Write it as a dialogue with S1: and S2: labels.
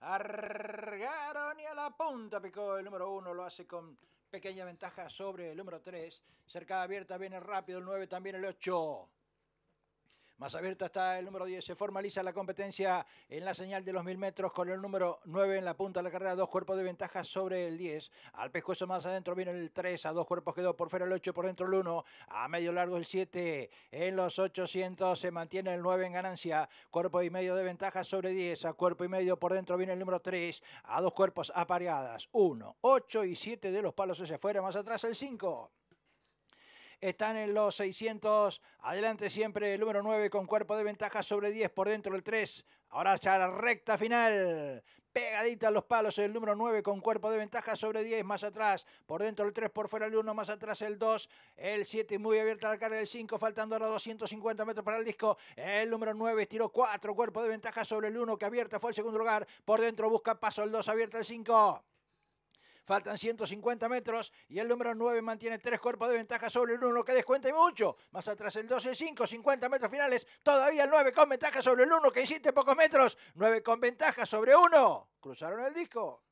S1: Argaron y a la punta picó el número uno, lo hace con pequeña ventaja sobre el número tres. Cercada abierta viene rápido el nueve, también el ocho. Más abierta está el número 10. Se formaliza la competencia en la señal de los 1000 metros con el número 9 en la punta de la carrera. Dos cuerpos de ventaja sobre el 10. Al pescueso más adentro viene el 3. A dos cuerpos quedó por fuera el 8, por dentro el 1. A medio largo el 7. En los 800 se mantiene el 9 en ganancia. Cuerpo y medio de ventaja sobre 10. A cuerpo y medio por dentro viene el número 3. A dos cuerpos apareadas. 1, 8 y 7 de los palos hacia afuera. Más atrás el 5 están en los 600. Adelante siempre el número 9 con cuerpo de ventaja sobre 10 por dentro el 3. Ahora ya la recta final. Pegadita a los palos el número 9 con cuerpo de ventaja sobre 10 más atrás. Por dentro el 3, por fuera el 1, más atrás el 2. El 7 muy abierta la carga del 5, faltando ahora 250 metros para el disco. El número 9 estiró 4 cuerpo de ventaja sobre el 1 que abierta fue el segundo lugar. Por dentro busca paso el 2, abierta el 5. Faltan 150 metros y el número 9 mantiene tres cuerpos de ventaja sobre el 1 que descuenta y mucho. Más atrás el 12, el 5, 50 metros finales. Todavía el 9 con ventaja sobre el 1 que insiste pocos metros. 9 con ventaja sobre 1. Cruzaron el disco.